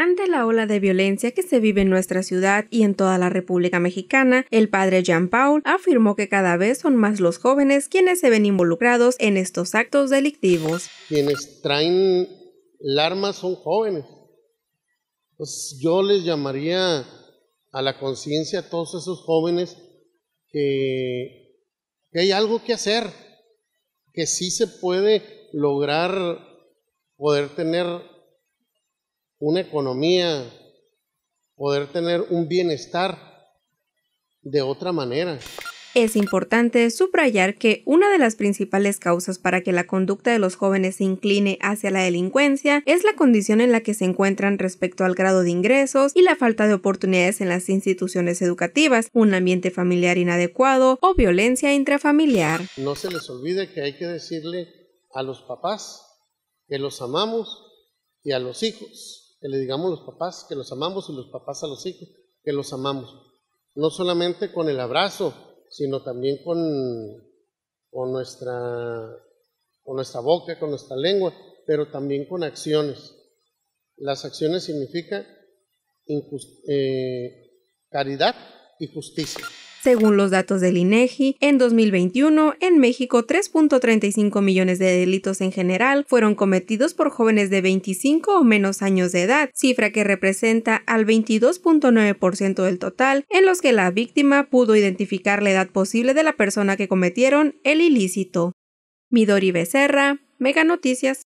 Ante la ola de violencia que se vive en nuestra ciudad y en toda la República Mexicana, el padre Jean Paul afirmó que cada vez son más los jóvenes quienes se ven involucrados en estos actos delictivos. Quienes traen el arma son jóvenes. Pues yo les llamaría a la conciencia a todos esos jóvenes que hay algo que hacer, que sí se puede lograr poder tener una economía, poder tener un bienestar de otra manera. Es importante subrayar que una de las principales causas para que la conducta de los jóvenes se incline hacia la delincuencia es la condición en la que se encuentran respecto al grado de ingresos y la falta de oportunidades en las instituciones educativas, un ambiente familiar inadecuado o violencia intrafamiliar. No se les olvide que hay que decirle a los papás que los amamos y a los hijos que le digamos los papás que los amamos y los papás a los hijos que los amamos. No solamente con el abrazo, sino también con, con, nuestra, con nuestra boca, con nuestra lengua, pero también con acciones. Las acciones significan eh, caridad y justicia. Según los datos del INEGI, e en 2021 en México 3.35 millones de delitos en general fueron cometidos por jóvenes de 25 o menos años de edad, cifra que representa al 22.9% del total en los que la víctima pudo identificar la edad posible de la persona que cometieron el ilícito. Midori Becerra, Mega Noticias.